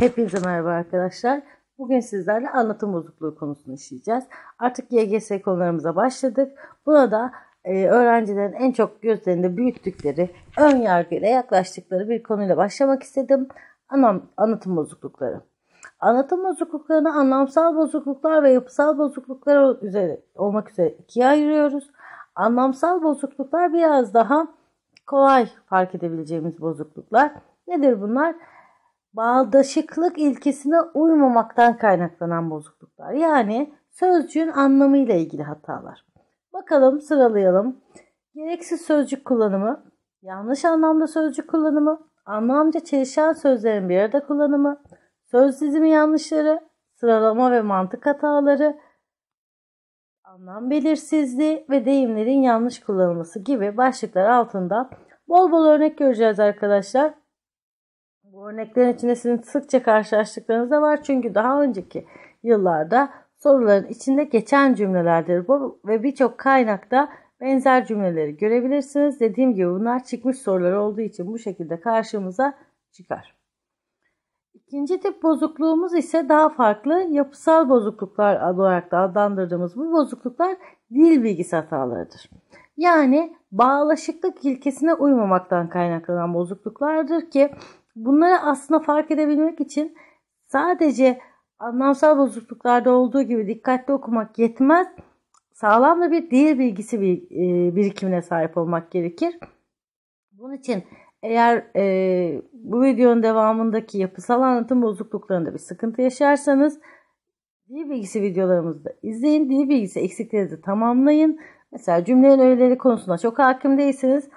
Hepinize merhaba arkadaşlar. Bugün sizlerle anlatım bozukluğu konusunu işleyeceğiz. Artık YGS konularımıza başladık. Buna da e, öğrencilerin en çok gözlerinde büyüttükleri, ön yargıyla yaklaştıkları bir konuyla başlamak istedim. Anam, anlatım bozuklukları. Anlatım bozukluklarını anlamsal bozukluklar ve yapısal bozukluklar üzere, olmak üzere ikiye ayırıyoruz. Anlamsal bozukluklar biraz daha kolay fark edebileceğimiz bozukluklar. Nedir bunlar? Bunlar bağdaşıklık ilkesine uymamaktan kaynaklanan bozukluklar. Yani sözcüğün anlamıyla ilgili hatalar. Bakalım sıralayalım. Gereksiz sözcük kullanımı, yanlış anlamda sözcük kullanımı, anlamca çelişen sözlerin bir arada kullanımı, söz dizimi yanlışları, sıralama ve mantık hataları, anlam belirsizliği ve deyimlerin yanlış kullanılması gibi başlıklar altında bol bol örnek göreceğiz arkadaşlar. Bu örneklerin içinde sizin sıkça karşılaştıklarınız da var. Çünkü daha önceki yıllarda soruların içinde geçen cümlelerdir bu ve birçok kaynakta benzer cümleleri görebilirsiniz. Dediğim gibi bunlar çıkmış sorular olduğu için bu şekilde karşımıza çıkar. İkinci tip bozukluğumuz ise daha farklı yapısal bozukluklar olarak da adlandırdığımız bu bozukluklar dil bilgisi hatalarıdır. Yani bağlaşıklık ilkesine uymamaktan kaynaklanan bozukluklardır ki Bunları aslında fark edebilmek için sadece anlamsal bozukluklarda olduğu gibi dikkatli okumak yetmez. Sağlam da bir dil bilgisi e, birikimine sahip olmak gerekir. Bunun için eğer e, bu videonun devamındaki yapısal anlatım bozukluklarında bir sıkıntı yaşarsanız dil bilgisi videolarımızı da izleyin. Dil bilgisi eksiklerinizi tamamlayın. Mesela cümlenin öğeleri konusunda çok hakim değilsiniz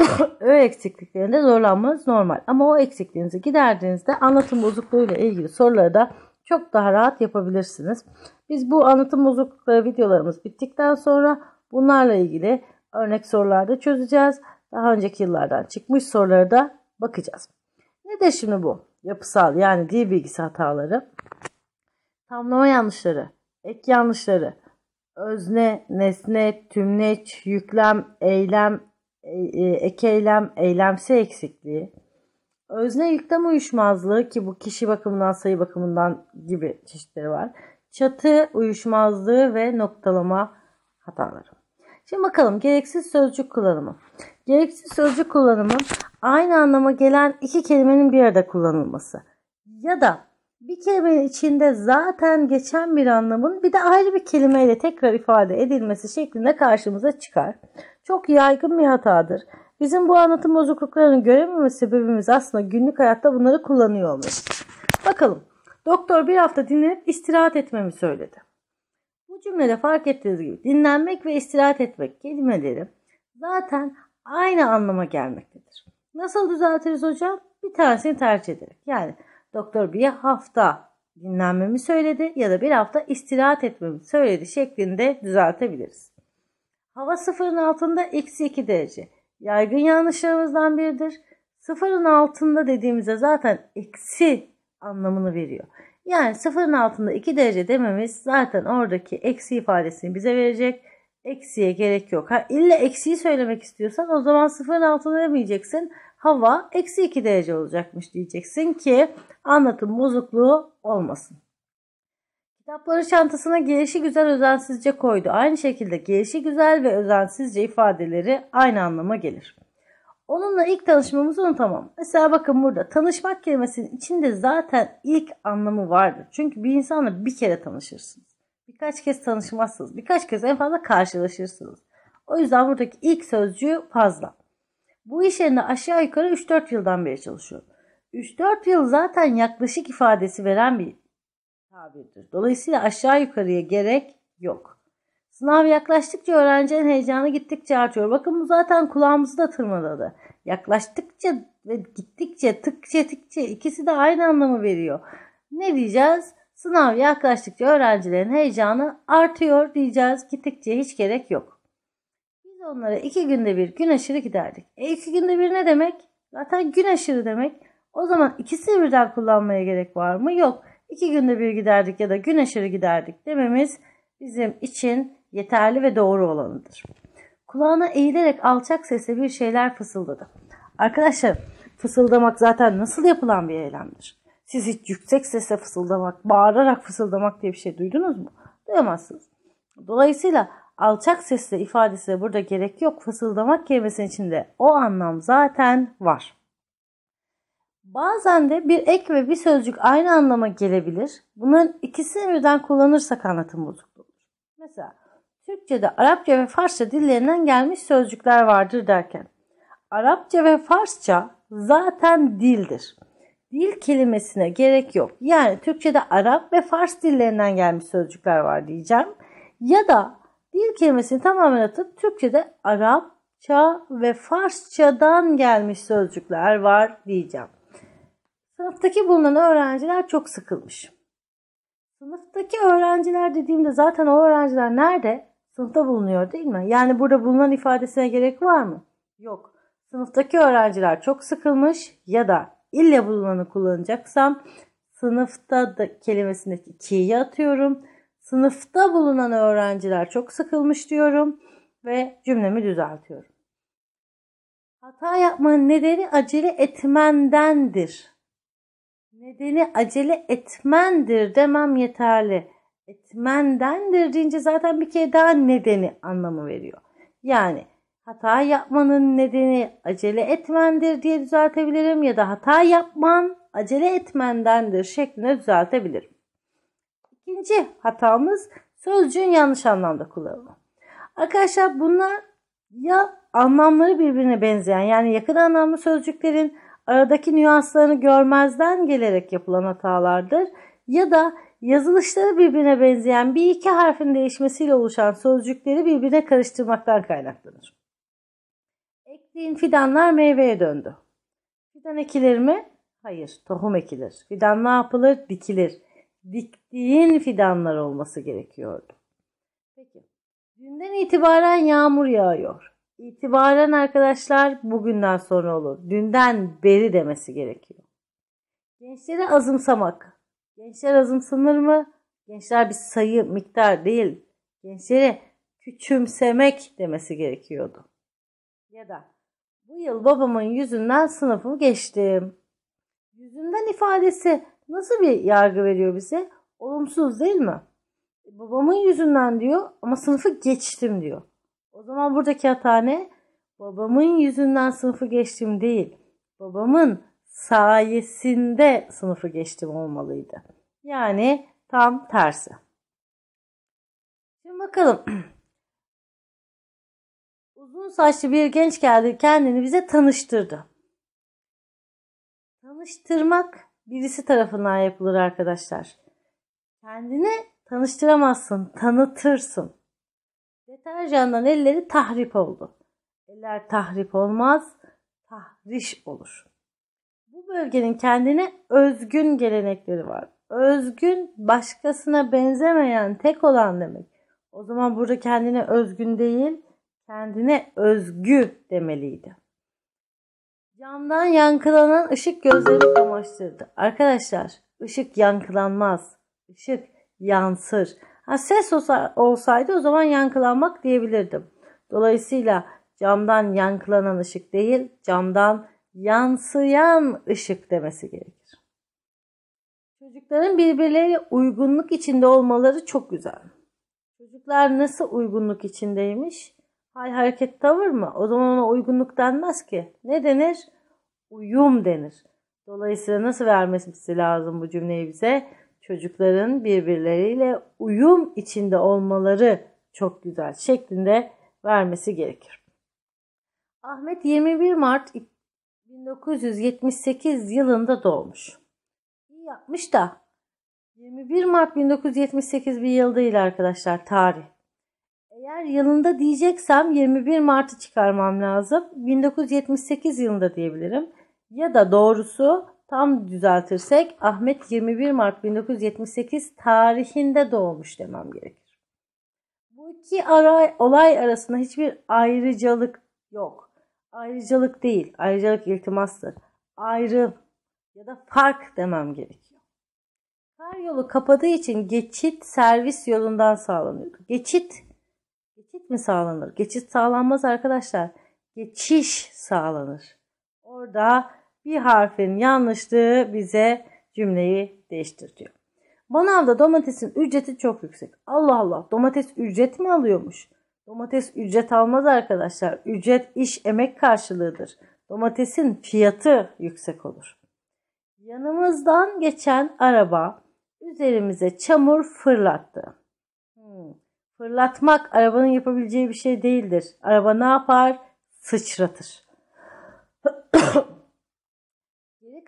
o eksikliklerinde zorlanmanız normal. Ama o eksikliğinizi giderdiğinizde anlatım bozukluğuyla ilgili soruları da çok daha rahat yapabilirsiniz. Biz bu anlatım bozuklukları videolarımız bittikten sonra bunlarla ilgili örnek sorularda çözeceğiz. Daha önceki yıllardan çıkmış soruları da bakacağız. Ne de şimdi bu? Yapısal yani dil bilgisi hataları, tamlama yanlışları, ek yanlışları, özne, nesne, tümleç, yüklem, eylem, e, e, ek eylem, eylemsi eksikliği, özne yüklem uyuşmazlığı ki bu kişi bakımından sayı bakımından gibi çeşitleri var. Çatı uyuşmazlığı ve noktalama hataları. Şimdi bakalım gereksiz sözcük kullanımı. Gereksiz sözcük kullanımı aynı anlama gelen iki kelimenin bir arada kullanılması ya da bir kelimenin içinde zaten geçen bir anlamın bir de ayrı bir kelimeyle tekrar ifade edilmesi şeklinde karşımıza çıkar. Çok yaygın bir hatadır. Bizim bu anlatım bozukluklarını görememe sebebimiz aslında günlük hayatta bunları kullanıyor olmamız. Bakalım. Doktor bir hafta dinlenip istirahat etmemi söyledi. Bu cümlede fark ettiğiniz gibi dinlenmek ve istirahat etmek kelimeleri zaten aynı anlama gelmektedir. Nasıl düzeltiriz hocam? Bir tanesini tercih ederek. Yani Doktor bir hafta dinlenmemi söyledi ya da bir hafta istirahat etmemi söyledi şeklinde düzeltebiliriz. Hava sıfırın altında eksi 2 derece. Yaygın yanlışlarımızdan biridir. Sıfırın altında dediğimizde zaten eksi anlamını veriyor. Yani sıfırın altında 2 derece dememiz zaten oradaki eksi ifadesini bize verecek. Eksiye gerek yok. Ha, illa eksiyi söylemek istiyorsan o zaman sıfırın altında demeyeceksin hava eksi 2 derece olacakmış diyeceksin ki anlatım bozukluğu olmasın. Kitapları çantasına gelişi güzel özensizce koydu. Aynı şekilde gelişi güzel ve özensizce ifadeleri aynı anlama gelir. Onunla ilk tanışmamızı unutamam. Mesela bakın burada tanışmak kelimesinin içinde zaten ilk anlamı vardır. Çünkü bir insanla bir kere tanışırsınız. Birkaç kez tanışmazsınız. Birkaç kez en fazla karşılaşırsınız. O yüzden buradaki ilk sözcüğü fazla. Bu iş yerine aşağı yukarı 3-4 yıldan beri çalışıyorum. 3-4 yıl zaten yaklaşık ifadesi veren bir tabirdir. Dolayısıyla aşağı yukarıya gerek yok. Sınav yaklaştıkça öğrencinin heyecanı gittikçe artıyor. Bakın bu zaten kulağımızı da tırmaladı. Yaklaştıkça ve gittikçe tık tıkça ikisi de aynı anlamı veriyor. Ne diyeceğiz? Sınav yaklaştıkça öğrencilerin heyecanı artıyor diyeceğiz. Gittikçe hiç gerek yok onlara iki günde bir gün aşırı giderdik. E iki günde bir ne demek? Zaten gün aşırı demek. O zaman ikisini birden kullanmaya gerek var mı? Yok. İki günde bir giderdik ya da gün aşırı giderdik dememiz bizim için yeterli ve doğru olanıdır. Kulağına eğilerek alçak sesle bir şeyler fısıldadı. Arkadaşlar fısıldamak zaten nasıl yapılan bir eylemdir? Siz hiç yüksek sesle fısıldamak, bağırarak fısıldamak diye bir şey duydunuz mu? Duyamazsınız. Dolayısıyla alçak sesle ifadesi de burada gerek yok. Fısıldamak kelimesinin içinde o anlam zaten var. Bazen de bir ek ve bir sözcük aynı anlama gelebilir. Bunların ikisini birden kullanırsak anlatım bozukluğu olur. Mesela Türkçe'de Arapça ve Farsça dillerinden gelmiş sözcükler vardır derken Arapça ve Farsça zaten dildir. Dil kelimesine gerek yok. Yani Türkçe'de Arap ve Fars dillerinden gelmiş sözcükler var diyeceğim. Ya da Dil kelimesini tamamen atıp Türkçe'de Arapça ve Farsçadan gelmiş sözcükler var diyeceğim. Sınıftaki bulunan öğrenciler çok sıkılmış. Sınıftaki öğrenciler dediğimde zaten o öğrenciler nerede? Sınıfta bulunuyor değil mi? Yani burada bulunan ifadesine gerek var mı? Yok. Sınıftaki öğrenciler çok sıkılmış ya da illa bulunanı kullanacaksam sınıfta da kelimesindeki ki'yi atıyorum. Sınıfta bulunan öğrenciler çok sıkılmış diyorum ve cümlemi düzeltiyorum. Hata yapmanın nedeni acele etmendendir. Nedeni acele etmendir demem yeterli. Etmendendir deyince zaten bir kere daha nedeni anlamı veriyor. Yani hata yapmanın nedeni acele etmendir diye düzeltebilirim ya da hata yapman acele etmendendir şeklinde düzeltebilirim. İkinci hatamız sözcüğün yanlış anlamda kullanımı. Arkadaşlar bunlar ya anlamları birbirine benzeyen yani yakın anlamlı sözcüklerin aradaki nüanslarını görmezden gelerek yapılan hatalardır ya da yazılışları birbirine benzeyen bir iki harfin değişmesiyle oluşan sözcükleri birbirine karıştırmaktan kaynaklanır. Ektiğin fidanlar meyveye döndü. Fidan ekilir mi? Hayır, tohum ekilir. Fidan ne yapılır? Dikilir diktiğin fidanlar olması gerekiyordu. Peki. Dünden itibaren yağmur yağıyor. İtibaren arkadaşlar bugünden sonra olur. Dünden beri demesi gerekiyor. Gençleri azımsamak. Gençler azımsanır mı? Gençler bir sayı, miktar değil. Gençleri küçümsemek demesi gerekiyordu. Ya da bu yıl babamın yüzünden sınıfımı geçtim. Yüzünden ifadesi nasıl bir yargı veriyor bize? Olumsuz değil mi? Babamın yüzünden diyor ama sınıfı geçtim diyor. O zaman buradaki hata ne? Babamın yüzünden sınıfı geçtim değil. Babamın sayesinde sınıfı geçtim olmalıydı. Yani tam tersi. Şimdi bakalım. Uzun saçlı bir genç geldi kendini bize tanıştırdı. Tanıştırmak birisi tarafından yapılır arkadaşlar. Kendini tanıştıramazsın, tanıtırsın. Deterjandan elleri tahrip oldu. Eller tahrip olmaz, tahriş olur. Bu bölgenin kendine özgün gelenekleri var. Özgün başkasına benzemeyen, tek olan demek. O zaman burada kendine özgün değil, kendine özgü demeliydi. Camdan yankılanan ışık gözlerimi kamaştırdı. Arkadaşlar ışık yankılanmaz. Işık yansır. Ha, ses olsa, olsaydı o zaman yankılanmak diyebilirdim. Dolayısıyla camdan yankılanan ışık değil camdan yansıyan ışık demesi gerekir. Çocukların birbirleriyle uygunluk içinde olmaları çok güzel. Çocuklar nasıl uygunluk içindeymiş? Hal hareket tavır mı? O zaman ona uygunluk denmez ki. Ne denir? uyum denir. Dolayısıyla nasıl vermesi lazım bu cümleyi bize? Çocukların birbirleriyle uyum içinde olmaları çok güzel şeklinde vermesi gerekir. Ahmet 21 Mart 1978 yılında doğmuş. İyi yapmış da 21 Mart 1978 bir yıl değil arkadaşlar tarih. Eğer yılında diyeceksem 21 Mart'ı çıkarmam lazım. 1978 yılında diyebilirim. Ya da doğrusu tam düzeltirsek Ahmet 21 Mart 1978 tarihinde doğmuş demem gerekir. Bu iki ara, olay arasında hiçbir ayrıcalık yok. Ayrıcalık değil, ayrıcalık iltimastır. Ayrı ya da fark demem gerekiyor. Her yolu kapadığı için geçit servis yolundan sağlanıyordu. Geçit, geçit mi sağlanır? Geçit sağlanmaz arkadaşlar. Geçiş sağlanır. Orada bir harfin yanlışlığı bize cümleyi değiştiriyor. Manavda domatesin ücreti çok yüksek. Allah Allah domates ücret mi alıyormuş? Domates ücret almaz arkadaşlar. Ücret iş emek karşılığıdır. Domatesin fiyatı yüksek olur. Yanımızdan geçen araba üzerimize çamur fırlattı. Hmm. Fırlatmak arabanın yapabileceği bir şey değildir. Araba ne yapar? Sıçratır.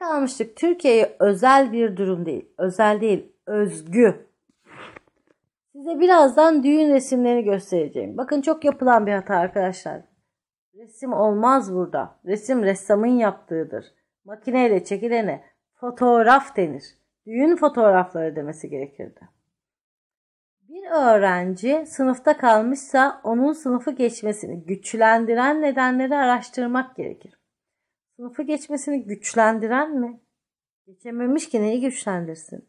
Örnek almıştık. Türkiye'ye özel bir durum değil. Özel değil, özgü. Size birazdan düğün resimlerini göstereceğim. Bakın çok yapılan bir hata arkadaşlar. Resim olmaz burada. Resim ressamın yaptığıdır. Makineyle çekilene fotoğraf denir. Düğün fotoğrafları demesi gerekirdi. Bir öğrenci sınıfta kalmışsa onun sınıfı geçmesini güçlendiren nedenleri araştırmak gerekir. Sınıfı geçmesini güçlendiren mi? Geçememiş ki neyi güçlendirsin?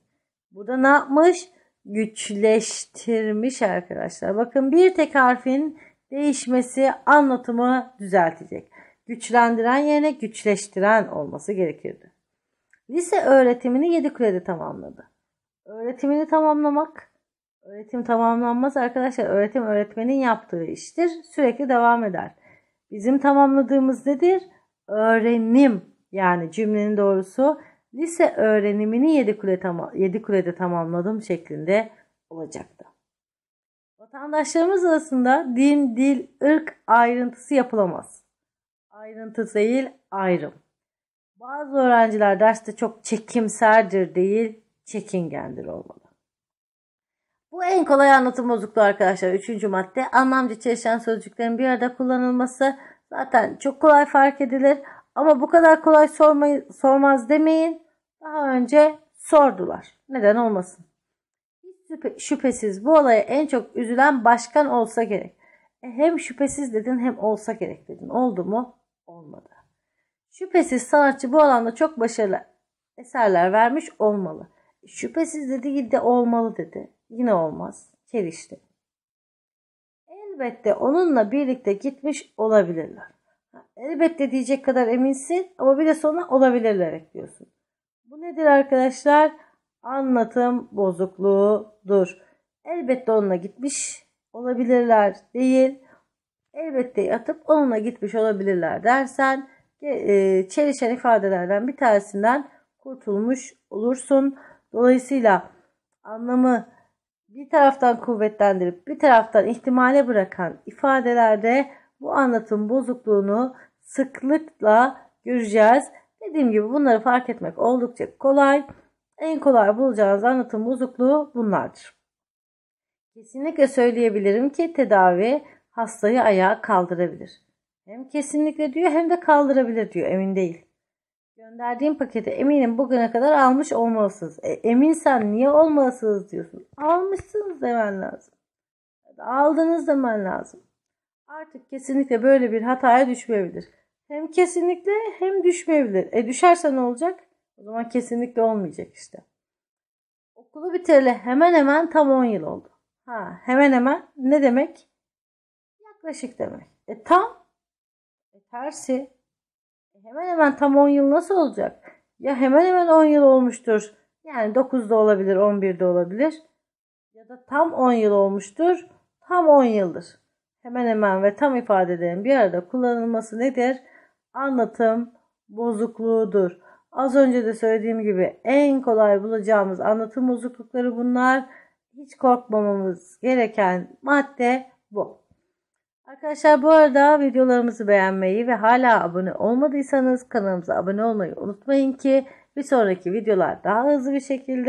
Bu da ne yapmış? Güçleştirmiş arkadaşlar. Bakın bir tek harfin değişmesi anlatımı düzeltecek. Güçlendiren yerine güçleştiren olması gerekirdi. Lise öğretimini kulede tamamladı. Öğretimini tamamlamak, öğretim tamamlanmaz arkadaşlar. Öğretim öğretmenin yaptığı iştir. Sürekli devam eder. Bizim tamamladığımız nedir? öğrenim yani cümlenin doğrusu lise öğrenimini yedi kule tamam, Yedikule'de tamamladım şeklinde olacaktı. Vatandaşlarımız arasında din, dil, ırk ayrıntısı yapılamaz. Ayrıntı değil, ayrım. Bazı öğrenciler derste çok çekimserdir değil, çekingendir olmalı. Bu en kolay anlatım bozukluğu arkadaşlar. Üçüncü madde anlamca çelişen sözcüklerin bir arada kullanılması Zaten çok kolay fark edilir. Ama bu kadar kolay sormayı, sormaz demeyin. Daha önce sordular. Neden olmasın? Şüphesiz bu olaya en çok üzülen başkan olsa gerek. E hem şüphesiz dedin hem olsa gerek dedin. Oldu mu? Olmadı. Şüphesiz sanatçı bu alanda çok başarılı eserler vermiş olmalı. E, şüphesiz dedi de olmalı dedi. Yine olmaz. Çelişti elbette onunla birlikte gitmiş olabilirler. Elbette diyecek kadar eminsin ama bir de sonra olabilirler ekliyorsun. Bu nedir arkadaşlar? Anlatım bozukluğudur. Elbette onunla gitmiş olabilirler değil. Elbette yatıp onunla gitmiş olabilirler dersen e, çelişen ifadelerden bir tanesinden kurtulmuş olursun. Dolayısıyla anlamı bir taraftan kuvvetlendirip bir taraftan ihtimale bırakan ifadelerde bu anlatım bozukluğunu sıklıkla göreceğiz. Dediğim gibi bunları fark etmek oldukça kolay. En kolay bulacağınız anlatım bozukluğu bunlardır. Kesinlikle söyleyebilirim ki tedavi hastayı ayağa kaldırabilir. Hem kesinlikle diyor hem de kaldırabilir diyor emin değil. Gönderdiğim paketi eminim bugüne kadar almış olmalısınız. E, eminsen niye olmalısınız diyorsun. Almışsınız demen lazım. Aldınız zaman lazım. Artık kesinlikle böyle bir hataya düşmeyebilir. Hem kesinlikle hem düşmeyebilir. E düşerse ne olacak? O zaman kesinlikle olmayacak işte. Okulu bitireli hemen hemen tam 10 yıl oldu. Ha hemen hemen ne demek? Yaklaşık demek. E tam e, tersi hemen hemen tam 10 yıl nasıl olacak? Ya hemen hemen 10 yıl olmuştur. Yani 9'da olabilir, 11'de olabilir. Ya da tam 10 yıl olmuştur. Tam 10 yıldır. Hemen hemen ve tam ifadelerin bir arada kullanılması nedir? Anlatım bozukluğudur. Az önce de söylediğim gibi en kolay bulacağımız anlatım bozuklukları bunlar. Hiç korkmamamız gereken madde bu. Arkadaşlar bu arada videolarımızı beğenmeyi ve hala abone olmadıysanız kanalımıza abone olmayı unutmayın ki bir sonraki videolar daha hızlı bir şekilde